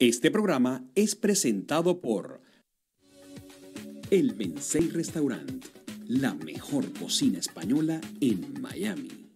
Este programa es presentado por El Mensei Restaurant, la mejor cocina española en Miami.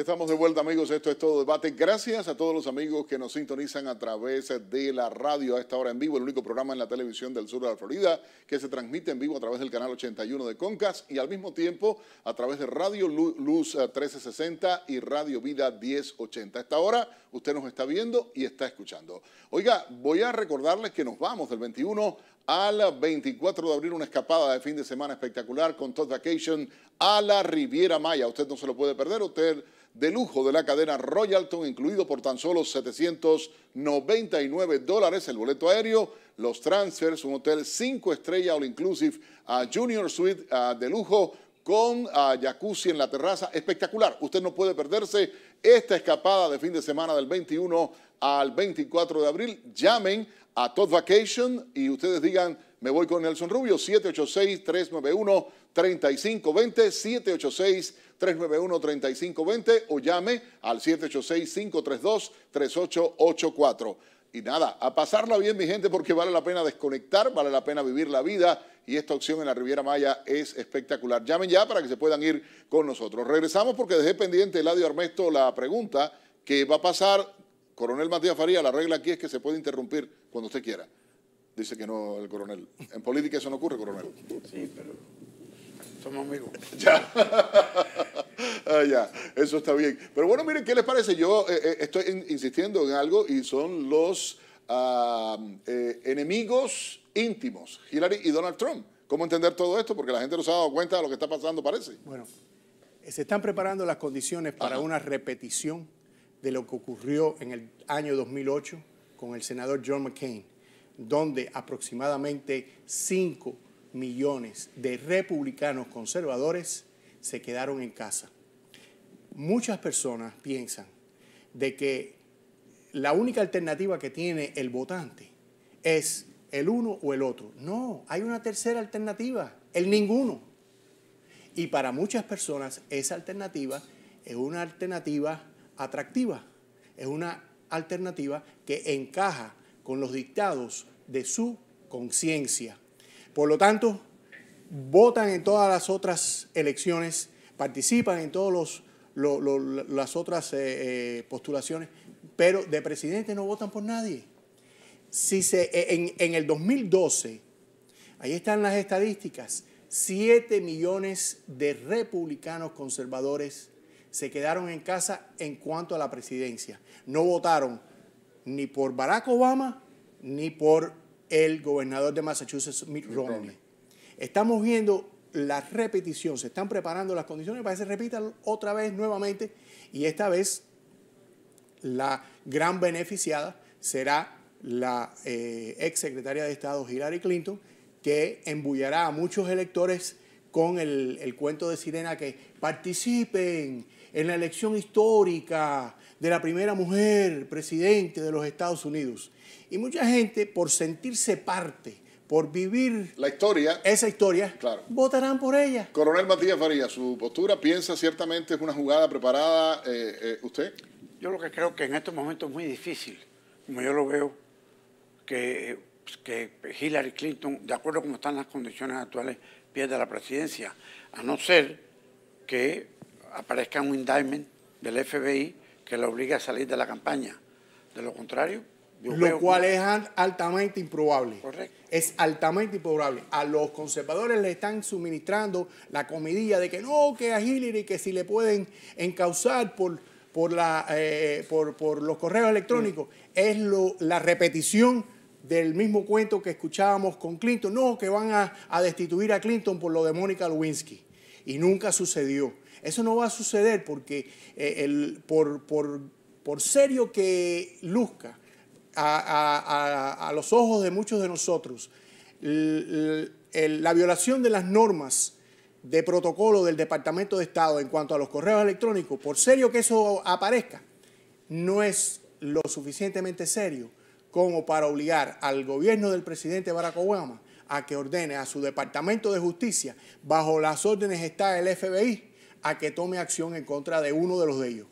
estamos de vuelta amigos, esto es todo debate. Gracias a todos los amigos que nos sintonizan a través de la radio a esta hora en vivo, el único programa en la televisión del sur de la Florida que se transmite en vivo a través del canal 81 de Concas y al mismo tiempo a través de Radio Luz 1360 eh, y Radio Vida 1080. A esta hora usted nos está viendo y está escuchando. Oiga, voy a recordarles que nos vamos del 21 al 24 de abril una escapada de fin de semana espectacular con Todd Vacation a la Riviera Maya. Usted no se lo puede perder, hotel de lujo de la cadena Royalton, incluido por tan solo 799 dólares el boleto aéreo, los transfers, un hotel 5 estrellas all inclusive, a Junior Suite ah, de lujo con ah, jacuzzi en la terraza, espectacular. Usted no puede perderse esta escapada de fin de semana del 21 al 24 de abril. Llamen a Todd Vacation y ustedes digan, me voy con Nelson Rubio, 786-391-3520, 786-391-3520 o llame al 786-532-3884. Y nada, a pasarla bien, mi gente, porque vale la pena desconectar, vale la pena vivir la vida y esta opción en la Riviera Maya es espectacular. Llamen ya para que se puedan ir con nosotros. Regresamos porque dejé pendiente Eladio Armesto la pregunta que va a pasar coronel Matías Faría, la regla aquí es que se puede interrumpir cuando usted quiera. Dice que no el coronel. En política eso no ocurre, coronel. Sí, pero somos amigos. ya. Ah, ya, eso está bien. Pero bueno, miren, ¿qué les parece? Yo eh, eh, estoy insistiendo en algo y son los ah, eh, enemigos íntimos, Hillary y Donald Trump. ¿Cómo entender todo esto? Porque la gente no se ha dado cuenta de lo que está pasando, parece. Bueno, se están preparando las condiciones para una repetición de lo que ocurrió en el año 2008 con el senador John McCain, donde aproximadamente 5 millones de republicanos conservadores se quedaron en casa. Muchas personas piensan de que la única alternativa que tiene el votante es el uno o el otro. No, hay una tercera alternativa, el ninguno. Y para muchas personas esa alternativa es una alternativa atractiva, es una alternativa que encaja con los dictados de su conciencia. Por lo tanto, votan en todas las otras elecciones, participan en todas las otras eh, eh, postulaciones, pero de presidente no votan por nadie. Si se, eh, en, en el 2012, ahí están las estadísticas, 7 millones de republicanos conservadores se quedaron en casa en cuanto a la presidencia. No votaron ni por Barack Obama ni por el gobernador de Massachusetts, Mitt Romney. Estamos viendo la repetición, se están preparando las condiciones para que se repitan otra vez nuevamente y esta vez la gran beneficiada será la eh, ex secretaria de Estado Hillary Clinton, que embullará a muchos electores con el, el cuento de sirena que participen, en la elección histórica de la primera mujer presidente de los Estados Unidos. Y mucha gente, por sentirse parte, por vivir la historia, esa historia, votarán por ella. Coronel Matías Faría, su postura piensa ciertamente es una jugada preparada. Eh, eh, ¿Usted? Yo lo que creo que en estos momentos es muy difícil, como yo lo veo, que, pues, que Hillary Clinton, de acuerdo como están las condiciones actuales, pierda la presidencia, a no ser que aparezca un indictment del FBI que le obligue a salir de la campaña. De lo contrario, lo cual es altamente improbable. Correcto. Es altamente improbable. A los conservadores le están suministrando la comidilla de que no, que a Hillary, que si le pueden encauzar por, por, la, eh, por, los correos electrónicos, mm. es lo, la repetición del mismo cuento que escuchábamos con Clinton. No, que van a, a destituir a Clinton por lo de Mónica Lewinsky. Y nunca sucedió. Eso no va a suceder porque eh, por, serio que luzca a, los ojos de muchos de nosotros, la violación de las normas de protocolo del Departamento de Estado en cuanto a los correos electrónicos, por serio que eso aparezca, no es lo suficientemente serio como para obligar al gobierno del presidente Barack Obama a que ordene a su Departamento de Justicia, bajo las órdenes está el FBI, a que tome acción en contra de uno de los de ellos.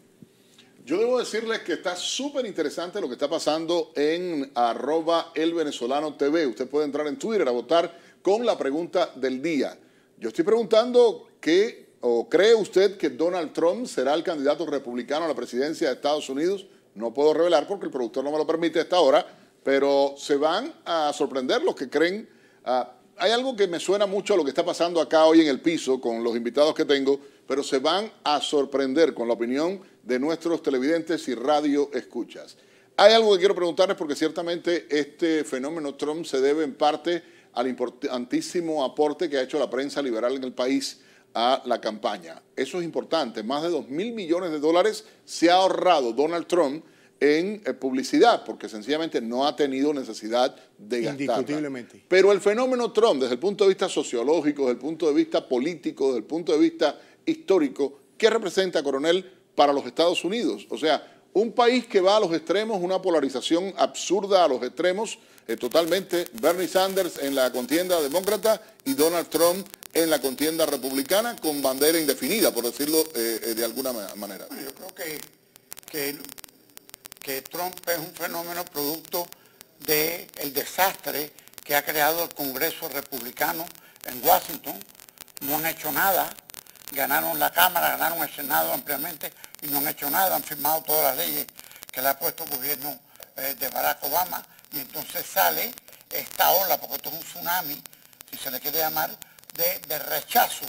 Yo debo decirles que está súper interesante lo que está pasando en arroba el venezolano TV. Usted puede entrar en Twitter a votar con la pregunta del día. Yo estoy preguntando qué o cree usted que Donald Trump será el candidato republicano a la presidencia de Estados Unidos. No puedo revelar porque el productor no me lo permite hasta ahora, pero se van a sorprender los que creen ah, hay algo que me suena mucho a lo que está pasando acá hoy en el piso con los invitados que tengo, pero se van a sorprender con la opinión de nuestros televidentes y radio escuchas. Hay algo que quiero preguntarles porque ciertamente este fenómeno Trump se debe en parte al importantísimo aporte que ha hecho la prensa liberal en el país a la campaña. Eso es importante. Más de 2 mil millones de dólares se ha ahorrado Donald Trump en eh, publicidad, porque sencillamente no ha tenido necesidad de gastar. Indiscutiblemente. Pero el fenómeno Trump, desde el punto de vista sociológico, desde el punto de vista político, desde el punto de vista histórico, ¿qué representa, coronel, para los Estados Unidos? O sea, un país que va a los extremos, una polarización absurda a los extremos, eh, totalmente Bernie Sanders en la contienda demócrata y Donald Trump en la contienda republicana con bandera indefinida, por decirlo eh, de alguna manera. yo creo que, que que Trump es un fenómeno producto del el desastre que ha creado el Congreso republicano en Washington. No han hecho nada, ganaron la Cámara, ganaron el Senado ampliamente y no han hecho nada, han firmado todas las leyes que le ha puesto el gobierno eh, de Barack Obama y entonces sale esta ola, porque esto es un tsunami, si se le quiere llamar, de, de rechazo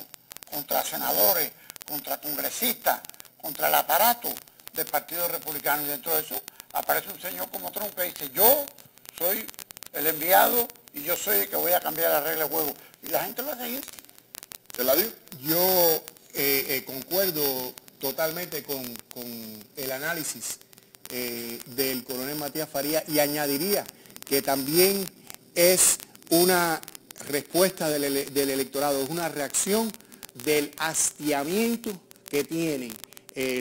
contra senadores, contra congresistas, contra el aparato del Partido Republicano. Y dentro de eso aparece un señor como Trump que dice, yo soy el enviado y yo soy el que voy a cambiar la regla de juego. Y la gente lo hace ahí Yo eh, eh, concuerdo totalmente con, el análisis eh, del coronel Matías Faría y añadiría que también es una respuesta del, del electorado, es una reacción del hastiamiento que tienen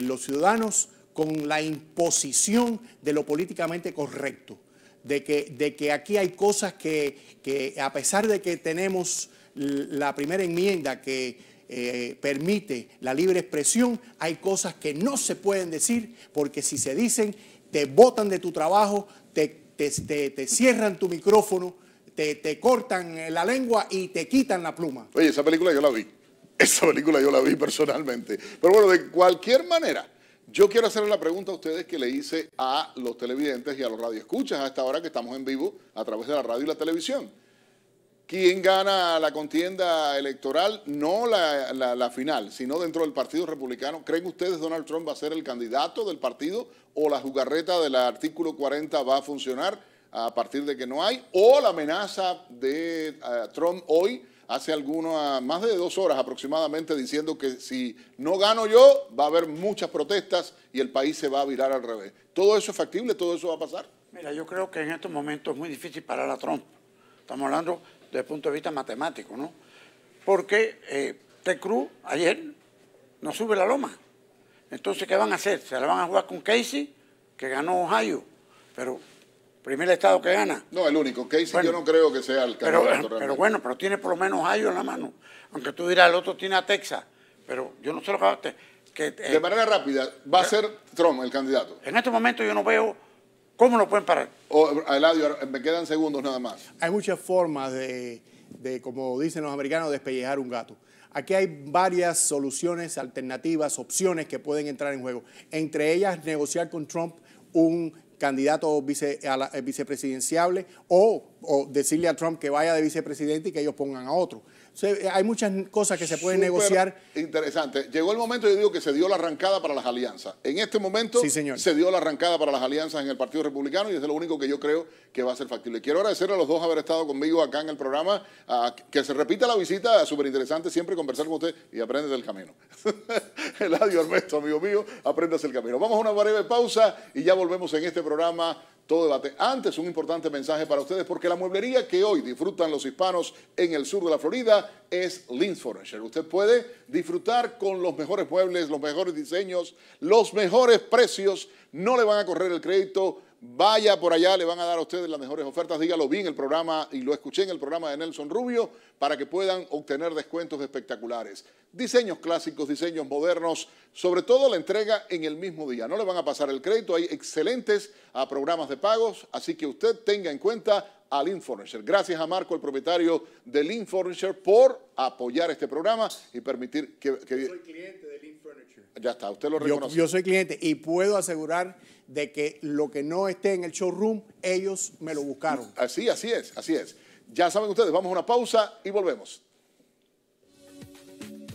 los ciudadanos con la imposición de lo políticamente correcto, de que, de que aquí hay cosas que, a pesar de que tenemos la primera enmienda que eh, permite la libre expresión, hay cosas que no se pueden decir porque si se dicen, te botan de tu trabajo, te, te cierran tu micrófono, te cortan la lengua y te quitan la pluma. Oye, esa película yo la vi. Esa película yo la vi personalmente. Pero bueno, de cualquier manera, yo quiero hacerle la pregunta a ustedes que le hice a los televidentes y a los radioescuchas a esta hora que estamos en vivo a través de la radio y la televisión. ¿Quién gana la contienda electoral? No la, final, sino dentro del Partido Republicano. ¿Creen ustedes Donald Trump va a ser el candidato del partido o la jugarreta del artículo 40 va a funcionar a partir de que no hay? ¿O la amenaza de eh, Trump hoy? hace algunos más de dos horas aproximadamente, diciendo que si no gano yo, va a haber muchas protestas y el país se va a virar al revés. ¿Todo eso es factible? ¿Todo eso va a pasar? Mira, yo creo que en estos momentos es muy difícil para la Trump. Estamos hablando desde el punto de vista matemático, ¿no? Porque eh, Ted Cruz ayer no sube la loma. Entonces, ¿qué van a hacer? ¿Se la van a jugar con Casey, que ganó Ohio? Pero primer estado que gana. No, el único. Casey yo no creo que sea el candidato pero, pero bueno, pero tiene por lo menos a en la mano. Aunque tú dirás, el otro tiene a Texas. Pero yo no sé lo que... Va eh, a de manera rápida, ¿va a ser Trump el candidato? En este momento yo no veo cómo lo pueden parar. O, Eladio, me quedan segundos nada más. Hay muchas formas de, de, como dicen los americanos, despellejar un gato. Aquí hay varias soluciones, alternativas, opciones que pueden entrar en juego. Entre ellas, negociar con Trump un candidato vice, a la, eh, vicepresidenciable o o decirle a Trump que vaya de vicepresidente y que ellos pongan a otro. hay muchas cosas que se pueden negociar. Interesante. Llegó el momento, yo digo, que se dio la arrancada para las alianzas. En este momento sí, señor. se dio la arrancada para las alianzas en el Partido Republicano y es lo único que yo creo que va a ser factible. Quiero agradecerle a los dos haber estado conmigo acá en el programa. que se repita la visita, súper interesante siempre conversar con usted y aprende del camino. Eladio Ernesto, amigo mío, aprendas el camino. Vamos a una breve pausa y ya volvemos en este programa debate. Antes, un importante mensaje para ustedes, porque la mueblería que hoy disfrutan los hispanos en el sur de la Florida es Lins Furniture. Usted puede disfrutar con los mejores muebles, los mejores diseños, los mejores precios. No le van a correr el crédito Vaya por allá, le van a dar a ustedes las mejores ofertas. Dígalo bien el programa y lo escuché en el programa de Nelson Rubio para que puedan obtener descuentos espectaculares. Diseños clásicos, diseños modernos, sobre todo la entrega en el mismo día. No le van a pasar el crédito, hay excelentes ah, programas de pagos, así que usted tenga en cuenta al Furniture. Gracias a Marco, el propietario del Furniture, por apoyar este programa y permitir que... Yo soy cliente Lean Furniture. Ya está, usted lo reconoce. yo soy cliente y puedo asegurar de que lo que no esté en el showroom, ellos me lo buscaron. Así, así es, así es. Ya saben ustedes, vamos a una pausa y volvemos.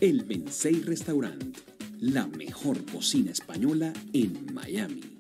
El Bensei Restaurant, la mejor cocina española en Miami.